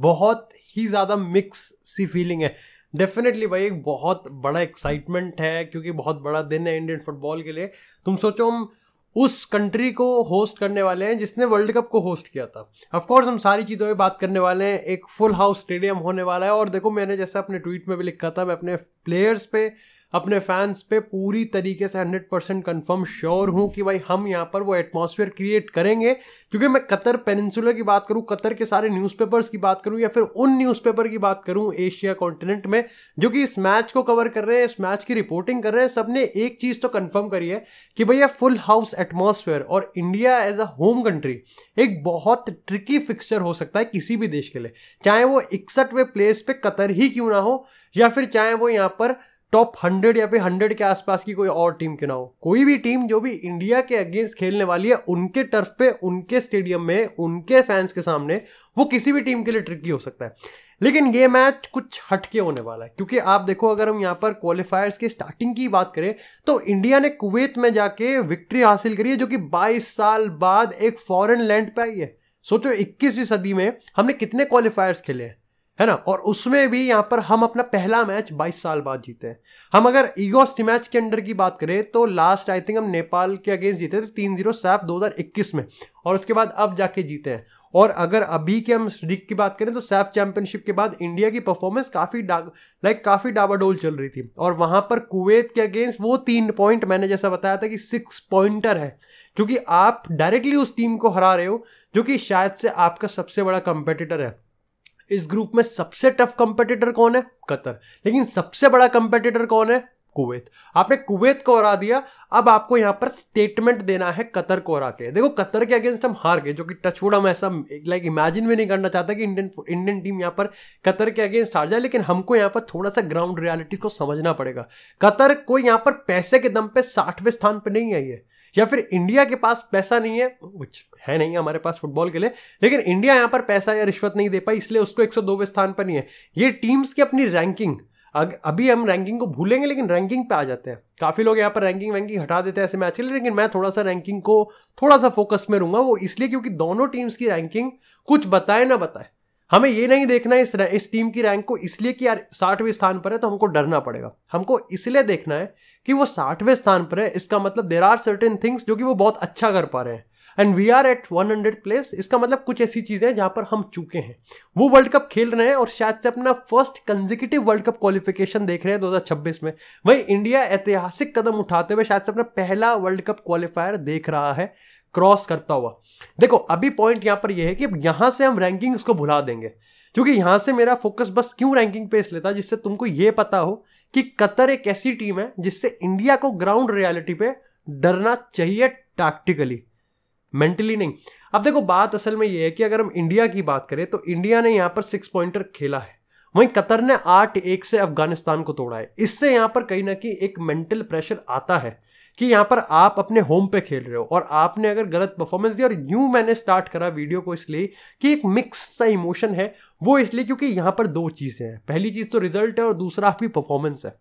बहुत ही ज़्यादा मिक्स सी फीलिंग है डेफिनेटली भाई एक बहुत बड़ा एक्साइटमेंट है क्योंकि बहुत बड़ा दिन है इंडियन फुटबॉल के लिए तुम सोचो हम उस कंट्री को होस्ट करने वाले हैं जिसने वर्ल्ड कप को होस्ट किया था ऑफ कोर्स हम सारी चीज़ों पर बात करने वाले हैं एक फुल हाउस स्टेडियम होने वाला है और देखो मैंने जैसे अपने ट्वीट में भी लिखा था मैं अपने प्लेयर्स पे अपने फैंस पे पूरी तरीके से हंड्रेड परसेंट कन्फर्म श्योर हूँ कि भाई हम यहाँ पर वो एटमोसफियर क्रिएट करेंगे क्योंकि मैं कतर पेनिनसुलर की बात करूँ कतर के सारे न्यूज़पेपर्स की बात करूँ या फिर उन न्यूज़पेपर की बात करूँ एशिया कॉन्टिनेंट में जो कि इस मैच को कवर कर रहे हैं इस मैच की रिपोर्टिंग कर रहे हैं सबने एक चीज़ तो कन्फर्म करी है कि भैया फुल हाउस एटमोसफेयर और India as a home country एक बहुत ट्रिकी फिक्सचर हो सकता है किसी भी देश के लिए चाहे वो इकसठवें प्लेस पे कतर ही क्यों ना हो या फिर चाहे वो यहाँ पर टॉप हंड्रेड या फिर हंड्रेड के आसपास की कोई और टीम के ना हो कोई भी टीम जो भी इंडिया के अगेंस्ट खेलने वाली है उनके टर्फ पे उनके स्टेडियम में उनके फैंस के सामने वो किसी भी टीम के लिए ट्रिकी हो सकता है लेकिन ये मैच कुछ हटके होने वाला है क्योंकि आप देखो अगर हम यहाँ पर क्वालिफायर्स के स्टार्टिंग की बात करें तो इंडिया ने कुवैत में जाके विक्ट्री हासिल करी है जो कि 22 साल बाद एक फॉरेन लैंड पे आई है सोचो 21वीं सदी में हमने कितने क्वालिफायर्स खेले हैं है ना और उसमें भी यहाँ पर हम अपना पहला मैच 22 साल बाद जीते हैं हम अगर ईगोस्ट मैच के अंडर की बात करें तो लास्ट आई थिंक हम नेपाल के अगेंस्ट जीते थे तीन जीरो सैफ दो में और उसके बाद अब जाके जीते हैं और अगर अभी के हम रिक की बात करें तो सैफ चैंपियनशिप के बाद इंडिया की परफॉर्मेंस काफ़ी लाइक काफ़ी डाबाडोल चल रही थी और वहाँ पर कुवैत के अगेंस्ट वो तीन पॉइंट मैंने जैसा बताया था कि सिक्स पॉइंटर है क्योंकि आप डायरेक्टली उस टीम को हरा रहे हो जो कि शायद से आपका सबसे बड़ा कंपेटिटर है इस ग्रुप में सबसे टफ कंपेटिटर कौन है कतर लेकिन सबसे बड़ा कंपेटिटर कौन है कुवैत आपने कुवैत को हरा दिया अब आपको यहां पर स्टेटमेंट देना है कतर को हरा के देखो कतर के अगेंस्ट हम हार गए जो कि टचवुड हम ऐसा लाइक इमेजिन भी नहीं करना चाहता कि इंडियन इंडियन टीम यहां पर कतर के अगेंस्ट हार जाए लेकिन हमको यहां पर थोड़ा सा ग्राउंड रियलिटीज को समझना पड़ेगा कतर कोई यहां पर पैसे के दम पे साठवें स्थान पर नहीं आई है या फिर इंडिया के पास पैसा नहीं है कुछ है नहीं हमारे पास फुटबॉल के लिए लेकिन इंडिया यहाँ पर पैसा या रिश्वत नहीं दे पाई इसलिए उसको एक स्थान पर नहीं है ये टीम्स की अपनी रैंकिंग अभी हम रैंकिंग को भूलेंगे लेकिन रैंकिंग पे आ जाते हैं काफ़ी लोग यहाँ पर रैंकिंग वैंकिंग हटा देते हैं ऐसे मैच के लिए लेकिन मैं थोड़ा सा रैंकिंग को थोड़ा सा फोकस में रहूँगा वो इसलिए क्योंकि दोनों टीम्स की रैंकिंग कुछ बताए ना बताए हमें ये नहीं देखना है इस इस टीम की रैंक को इसलिए कि यार साठवें स्थान पर है तो हमको डरना पड़ेगा हमको इसलिए देखना है कि वो साठवें स्थान पर है इसका मतलब देर आर सर्टेन थिंग्स जो कि वो बहुत अच्छा कर पा रहे हैं and we are at one hundred place इसका मतलब कुछ ऐसी चीज़ें हैं जहाँ पर हम चूके हैं वो वर्ल्ड कप खेल रहे हैं और शायद से अपना first consecutive world cup qualification देख रहे हैं दो हज़ार छब्बीस में वही इंडिया ऐतिहासिक कदम उठाते हुए शायद से अपना पहला वर्ल्ड कप क्वालिफायर देख रहा है क्रॉस करता हुआ देखो अभी पॉइंट यहां पर यह है कि यहां से हम रैंकिंग उसको भुला देंगे क्योंकि यहां से मेरा फोकस बस क्यों रैंकिंग पे इस लेता जिससे तुमको यह पता हो कि कतर एक ऐसी टीम है जिससे इंडिया को ग्राउंड रियलिटी पे डरना चाहिए टैक्टिकली मेंटली नहीं अब देखो बात असल में यह है कि अगर हम इंडिया की बात करें तो इंडिया ने यहां पर सिक्स पॉइंटर खेला है वहीं कतर ने आठ एक से अफगानिस्तान को तोड़ा है इससे यहां पर कहीं ना कहीं एक मेंटल प्रेशर आता है कि यहाँ पर आप अपने होम पे खेल रहे हो और आपने अगर गलत परफॉर्मेंस दी और यूं मैंने स्टार्ट करा वीडियो को इसलिए कि एक मिक्स सा इमोशन है वो इसलिए क्योंकि यहाँ पर दो चीज़ें हैं पहली चीज़ तो रिजल्ट है और दूसरा आपकी परफॉर्मेंस है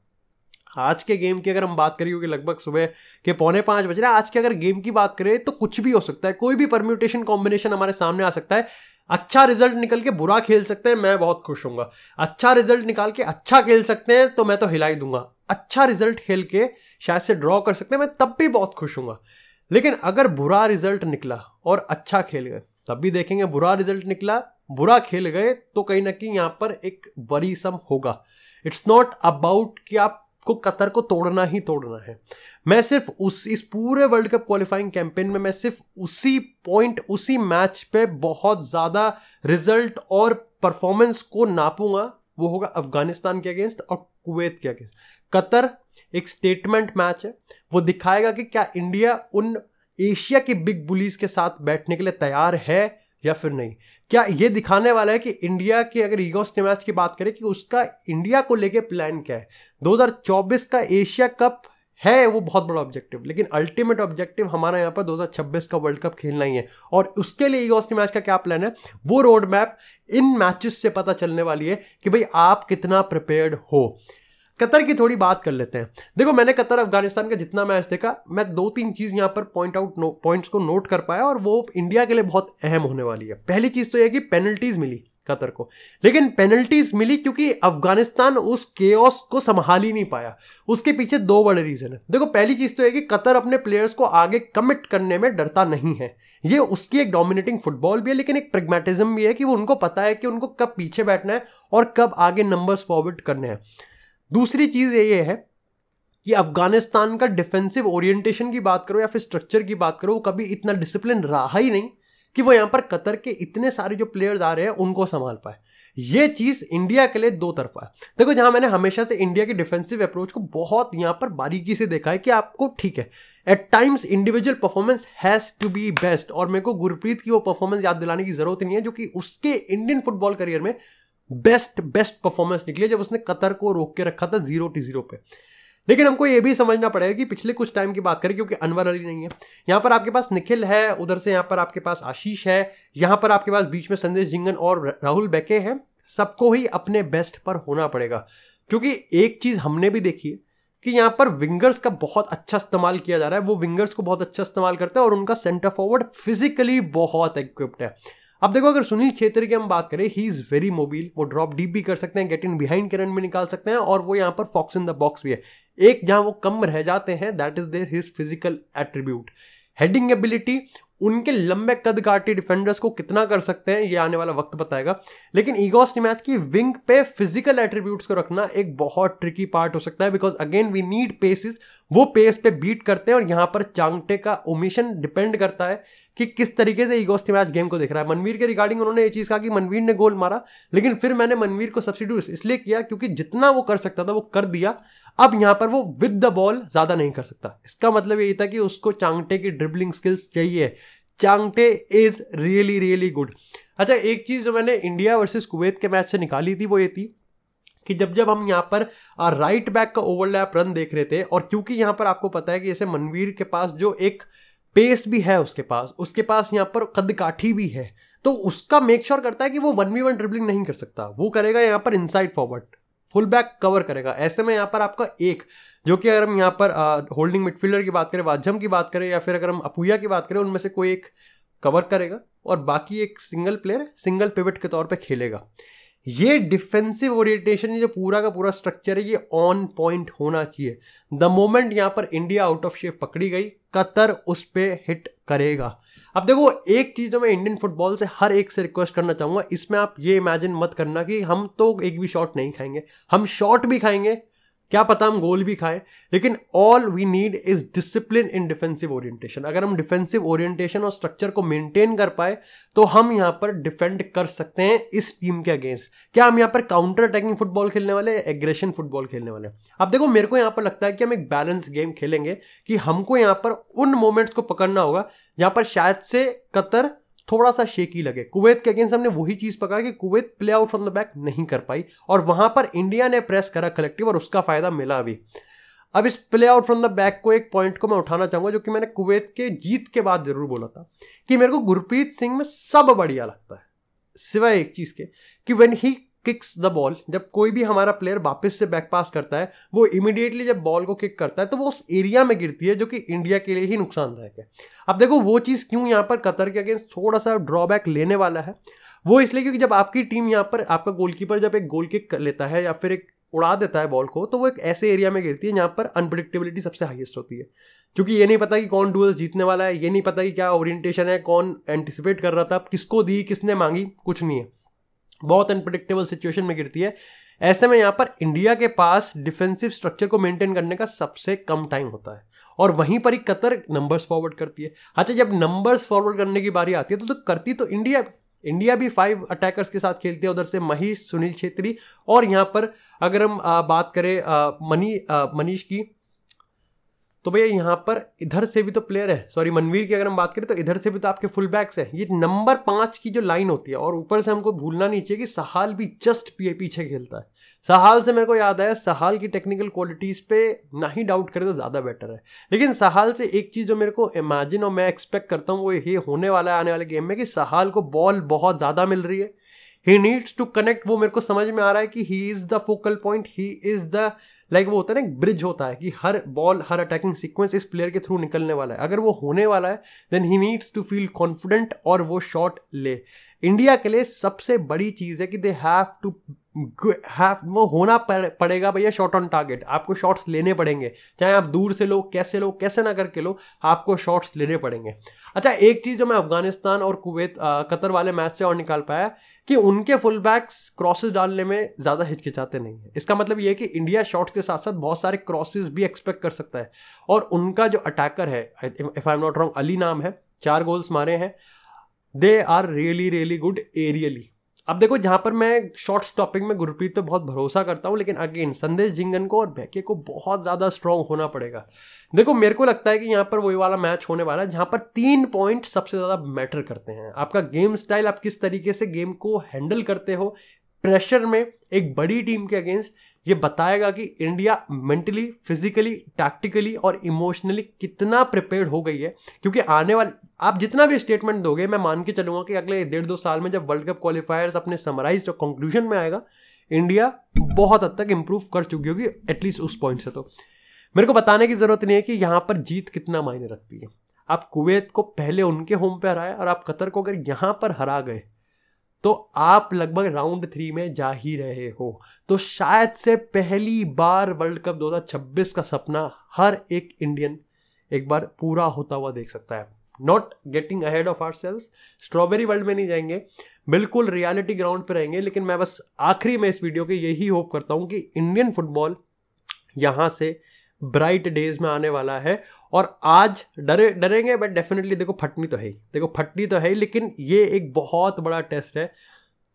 आज के गेम की अगर हम बात करें क्योंकि लगभग सुबह के पौने पाँच बज रहे हैं आज के अगर गेम की बात करें तो कुछ भी हो सकता है कोई भी परम्यूटेशन कॉम्बिनेशन हमारे सामने आ सकता है अच्छा रिजल्ट निकल के बुरा खेल सकते हैं मैं बहुत खुश हूँ अच्छा रिजल्ट निकाल के अच्छा खेल सकते हैं तो मैं तो हिला ही दूंगा अच्छा रिजल्ट खेल के शायद से ड्रॉ कर सकते हैं मैं तब भी बहुत खुश हूँ लेकिन अगर बुरा रिजल्ट निकला और अच्छा खेल गए तब भी देखेंगे बुरा रिजल्ट निकला बुरा खेल गए तो कहीं ना कहीं यहाँ पर एक वरीसम होगा इट्स नॉट अबाउट कि आप को कतर को तोड़ना ही तोड़ना है मैं सिर्फ उस इस पूरे वर्ल्ड कप क्वालिफाइंग कैंपेन में मैं सिर्फ उसी पॉइंट उसी मैच पे बहुत ज़्यादा रिजल्ट और परफॉर्मेंस को नापूंगा वो होगा अफगानिस्तान के अगेंस्ट और कुवैत के अगेंस्ट कतर एक स्टेटमेंट मैच है वो दिखाएगा कि क्या इंडिया उन एशिया के बिग बुलीज के साथ बैठने के लिए तैयार है या फिर नहीं क्या ये दिखाने वाला है कि इंडिया के अगर ईगो मैच की बात करें कि उसका इंडिया को लेके प्लान क्या है 2024 का एशिया कप है वो बहुत बड़ा ऑब्जेक्टिव लेकिन अल्टीमेट ऑब्जेक्टिव हमारा यहाँ पर 2026 का वर्ल्ड कप खेलना ही है और उसके लिए ईगो मैच का क्या प्लान है वो रोड मैप इन मैचेस से पता चलने वाली है कि भाई आप कितना प्रिपेयर्ड हो कतर की थोड़ी बात कर लेते हैं देखो मैंने कतर अफगानिस्तान का जितना मैच देखा मैं दो तीन चीज़ यहाँ पर पॉइंट आउट पॉइंट पॉइंट्स को नोट कर पाया और वो इंडिया के लिए बहुत अहम होने वाली है पहली चीज़ तो यह कि पेनल्टीज़ मिली कतर को लेकिन पेनल्टीज मिली क्योंकि अफगानिस्तान उस के को संभाल ही नहीं पाया उसके पीछे दो बड़े रीजन है देखो पहली चीज तो है कि कतर अपने प्लेयर्स को आगे कमिट करने में डरता नहीं है ये उसकी एक डोमिनेटिंग फुटबॉल भी है लेकिन एक प्रेगमेटिज्म भी है कि वो उनको पता है कि उनको कब पीछे बैठना है और कब आगे नंबर्स फॉरवर्ड करने हैं दूसरी चीज़ ये है कि अफगानिस्तान का डिफेंसिव ओरिएंटेशन की बात करो या फिर स्ट्रक्चर की बात करो वो कभी इतना डिसिप्लिन रहा ही नहीं कि वो यहाँ पर कतर के इतने सारे जो प्लेयर्स आ रहे हैं उनको संभाल पाए ये चीज़ इंडिया के लिए दो तरफा है देखो जहां मैंने हमेशा से इंडिया के डिफेंसिव अप्रोच को बहुत यहां पर बारीकी से देखा है कि आपको ठीक है at times individual performance has to be best और मेरे को गुरप्रीत की वो परफॉर्मेंस याद दिलाने की जरूरत नहीं है जो कि उसके इंडियन फुटबॉल करियर में बेस्ट बेस्ट परफॉर्मेंस निकली जब उसने कतर को रोक के रखा था जीरो टी जीरो पे लेकिन हमको ये भी समझना पड़ेगा कि पिछले कुछ टाइम की बात करें क्योंकि अनवर अली नहीं है यहाँ पर आपके पास निखिल है उधर से यहाँ पर आपके पास आशीष है यहाँ पर आपके पास बीच में संदेश जिंगन और राहुल बैके हैं सबको ही अपने बेस्ट पर होना पड़ेगा क्योंकि एक चीज़ हमने भी देखी है कि यहाँ पर विंगर्स का बहुत अच्छा इस्तेमाल किया जा रहा है वो विंगर्स को बहुत अच्छा इस्तेमाल करते हैं और उनका सेंटर फॉरवर्ड फिजिकली बहुत इक्विप्ड है अब देखो अगर सुनील छेत्री की हम बात करें ही इज वेरी मोबिल वो ड्रॉप डीप भी कर सकते हैं गेट इन बिहाइंड के रन भी निकाल सकते हैं और वो यहाँ पर फॉक्स इन द बॉक्स भी है एक जहाँ वो कम रह जाते हैं that is their his physical attribute heading ability उनके लंबे कद काटे डिफेंडर्स को कितना कर सकते हैं ये आने वाला वक्त बताएगा लेकिन ईगोस मैच की विंग पे फिजिकल एट्रीब्यूट्स को रखना एक बहुत ट्रिकी पार्ट हो सकता है because again we need paces वो पेस पे बीट करते हैं और यहाँ पर चांगटे का ओमिशन डिपेंड करता है कि किस तरीके से के मैच गेम को देख रहा है मनवीर के रिगार्डिंग उन्होंने ये चीज़ कहा कि मनवीर ने गोल मारा लेकिन फिर मैंने मनवीर को सब्सिट्यूट इसलिए किया क्योंकि जितना वो कर सकता था वो कर दिया अब यहाँ पर वो विद द बॉल ज़्यादा नहीं कर सकता इसका मतलब यही था कि उसको चांगटे की ड्रिबलिंग स्किल्स चाहिए Chhangte is really really good अच्छा एक चीज़ जो मैंने इंडिया वर्सेस कुवैत के मैच से निकाली थी वो ये थी कि जब जब हम यहाँ पर राइट बैक का ओवरलैप रन देख रहे थे और क्योंकि यहाँ पर आपको पता है कि जैसे मनवीर के पास जो एक पेस भी है उसके पास उसके पास यहाँ पर कदकाठी भी है तो उसका मेक श्योर sure करता है कि वो वन वी वन ड्रिबलिंग नहीं कर सकता वो करेगा यहाँ पर inside forward full back cover करेगा ऐसे में यहाँ पर आपका एक जो कि अगर हम यहाँ पर होल्डिंग मिडफील्डर की बात करें वाजम की बात करें या फिर अगर हम अपूया की बात करें उनमें से कोई एक कवर करेगा और बाकी एक सिंगल प्लेयर सिंगल पिवट के तौर पे खेलेगा ये डिफेंसिव ओरिएंटेशन जो पूरा का पूरा स्ट्रक्चर है ये ऑन पॉइंट होना चाहिए द मोमेंट यहाँ पर इंडिया आउट ऑफ शेप पकड़ी गई कतर उस पर हिट करेगा अब देखो एक चीज़ जो मैं इंडियन फुटबॉल से हर एक से रिक्वेस्ट करना चाहूँगा इसमें आप ये इमेजिन मत करना कि हम तो एक भी शॉट नहीं खाएंगे हम शॉट भी खाएंगे क्या पता हम गोल भी खाएं लेकिन all we need is discipline in defensive orientation अगर हम डिफेंसिव ओरिएंटेशन और स्ट्रक्चर को मेंटेन कर पाए तो हम यहाँ पर डिफेंड कर सकते हैं इस टीम के अगेंस्ट क्या हम यहाँ पर काउंटर अटैकिंग फुटबॉल खेलने वाले एग्रेशन फुटबॉल खेलने वाले अब देखो मेरे को यहाँ पर लगता है कि हम एक बैलेंस गेम खेलेंगे कि हमको यहाँ पर उन मोमेंट्स को पकड़ना होगा जहाँ पर शायद से कतर थोड़ा सा शेकी लगे कुवैत के अगेंस्ट हमने वही चीज पकड़ा कि Kuwait play out from the back नहीं कर पाई और वहां पर इंडिया ने प्रेस करा कलेक्टिव और उसका फायदा मिला अभी अब इस play out from the back को एक पॉइंट को मैं उठाना चाहूंगा जो कि मैंने कुवैत के जीत के बाद जरूर बोला था कि मेरे को गुरप्रीत सिंह में सब बढ़िया लगता है सिवाय एक चीज के कि when he kicks the ball जब कोई भी हमारा प्लेयर वापस से बैक पास करता है वो इमिडिएटली जब बॉल को किक करता है तो वो उस एरिया में गिरती है जो कि इंडिया के लिए ही नुकसानदायक है अब देखो वो चीज़ क्यों यहाँ पर कतर के अगेंस्ट थोड़ा सा ड्रॉबैक लेने वाला है वो इसलिए क्योंकि जब आपकी टीम यहाँ पर आपका गोलकीपर जब एक गोल किक कर लेता है या फिर एक उड़ा देता है बॉल को तो वो एक ऐसे एरिया में गिरती है जहाँ पर अनप्रडिक्टेबिलिटी सबसे हाईएस्ट होती है क्योंकि ये नहीं पता कि कौन डुअल्स जीतने वाला है ये नहीं पता कि क्या ओरिएंटेशन है कौन एंटिसिपेट कर रहा था किसको दी किसने मांगी कुछ नहीं है बहुत अनप्रडिक्टेबल सिचुएशन में गिरती है ऐसे में यहाँ पर इंडिया के पास डिफेंसिव स्ट्रक्चर को मेंटेन करने का सबसे कम टाइम होता है और वहीं पर ही कतर नंबर्स फॉरवर्ड करती है अच्छा जब नंबर्स फॉरवर्ड करने की बारी आती है तो, तो करती तो इंडिया इंडिया भी फाइव अटैकर्स के साथ खेलती है उधर से महेश सुनील छेत्री और यहाँ पर अगर हम आ, बात करें मनी मनीष की तो भैया यहाँ पर इधर से भी तो प्लेयर है सॉरी मनवीर की अगर हम बात करें तो इधर से भी तो आपके फुल बैक्स हैं ये नंबर पाँच की जो लाइन होती है और ऊपर से हमको भूलना नहीं चाहिए कि सहाल भी जस्ट पीछे खेलता है सहाल से मेरे को याद आया सहाल की टेक्निकल क्वालिटीज़ पे ना ही डाउट करें तो ज़्यादा बेटर है लेकिन सहाल से एक चीज़ जो मेरे को इमेजिन और मैं एक्सपेक्ट करता हूँ वो ये होने वाला है आने वाले गेम में कि सहाल को बॉल बहुत ज़्यादा मिल रही है ही नीड्स टू कनेक्ट वो मेरे को समझ में आ रहा है कि he is the focal point he is the like वो होता है ना एक ब्रिज होता है कि हर बॉल हर अटैकिंग सीक्वेंस इस प्लेयर के थ्रू निकलने वाला है अगर वो होने वाला है then he needs to feel confident और वो शॉट ले इंडिया के लिए सबसे बड़ी चीज़ है कि दे हैव टू हैव वो होना पड़ेगा भैया शॉट ऑन टारगेट आपको शॉट्स लेने पड़ेंगे चाहे आप दूर से लो कैसे लो कैसे ना करके लो आपको शॉट्स लेने पड़ेंगे अच्छा एक चीज़ जो मैं अफगानिस्तान और कुवैत कतर वाले मैच से और निकाल पाया कि उनके फुल बैक्स क्रॉसेज डालने में ज़्यादा हिचकिचाते नहीं है इसका मतलब ये कि इंडिया शॉट्स के साथ साथ बहुत सारे क्रॉसेज भी एक्सपेक्ट कर सकता है और उनका जो अटैकर है if I am not wrong Ali नाम है चार गोल्स मारे हैं they are really really good early अब देखो जहाँ पर मैं शॉर्ट स्टॉपिंग में गुरप्रीत पे बहुत भरोसा करता हूँ लेकिन अगेन संदेश जिंगन को और बैके को बहुत ज़्यादा स्ट्रांग होना पड़ेगा देखो मेरे को लगता है कि यहाँ पर वही वाला मैच होने वाला है जहाँ पर तीन पॉइंट सबसे ज़्यादा मैटर करते हैं आपका गेम स्टाइल आप किस तरीके से गेम को हैंडल करते हो प्रेशर में एक बड़ी टीम के अगेंस्ट ये बताएगा कि इंडिया मेंटली फिजिकली टैक्टिकली और इमोशनली कितना प्रिपेयर हो गई है क्योंकि आने वाले आप जितना भी स्टेटमेंट दोगे मैं मान के चलूंगा कि अगले डेढ़ दो साल में जब वर्ल्ड कप क्वालिफायर्स अपने समराइज और कंक्लूजन में आएगा इंडिया बहुत हद तक इम्प्रूव कर चुकी होगी एटलीस्ट उस पॉइंट से तो मेरे को बताने की ज़रूरत नहीं है कि यहाँ पर जीत कितना मायने रखती है आप कुवैत को पहले उनके होम पर हराए और आप कतर को अगर यहाँ पर हरा गए तो आप लगभग राउंड थ्री में जा ही रहे हो तो शायद से पहली बार वर्ल्ड कप 2026 का सपना हर एक इंडियन एक बार पूरा होता हुआ देख सकता है not getting ahead of ourselves strawberry world में नहीं जाएंगे बिल्कुल रियलिटी ग्राउंड पर रहेंगे लेकिन मैं बस आखिरी में इस वीडियो के यही होप करता हूँ कि इंडियन फुटबॉल यहाँ से ब्राइट डेज में आने वाला है और आज डरे डरेंगे बट डेफिनेटली देखो फटनी तो है ही देखो फटनी तो है ही लेकिन ये एक बहुत बड़ा टेस्ट है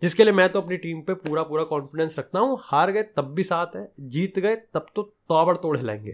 जिसके लिए मैं तो अपनी टीम पे पूरा पूरा कॉन्फिडेंस रखता हूँ हार गए तब भी साथ है जीत गए तब तो ताबड़ तोड़ हिलाएंगे